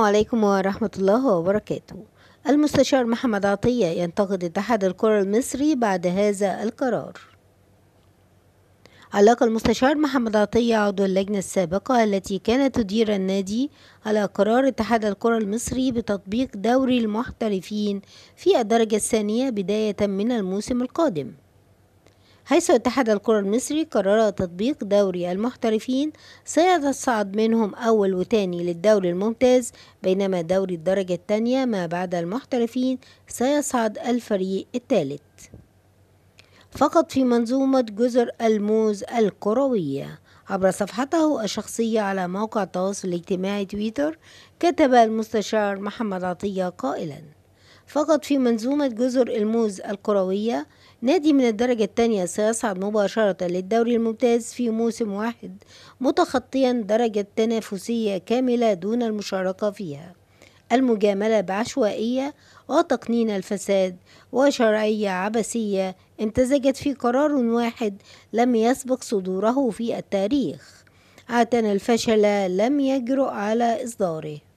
عليكم ورحمة الله وبركاته المستشار محمد عطية ينتقد اتحاد الكرة المصري بعد هذا القرار علق المستشار محمد عطية عضو اللجنة السابقة التي كانت تدير النادي على قرار اتحاد الكرة المصري بتطبيق دوري المحترفين في الدرجة الثانية بداية من الموسم القادم حيث اتحاد الكرة المصري قرر تطبيق دوري المحترفين سيتصعد منهم أول وتاني للدوري الممتاز بينما دوري الدرجة الثانية ما بعد المحترفين سيصعد الفريق الثالث فقط في منظومة جزر الموز الكروية عبر صفحته الشخصية على موقع التواصل الاجتماعي تويتر كتب المستشار محمد عطية قائلا فقط في منظومة جزر الموز الكروية نادي من الدرجة الثانية سيصعد مباشرة للدوري الممتاز في موسم واحد متخطيا درجة تنافسية كاملة دون المشاركة فيها المجاملة بعشوائية وتقنين الفساد وشرعية عبثية امتزجت في قرار واحد لم يسبق صدوره في التاريخ اعتنى الفشل لم يجرؤ على إصداره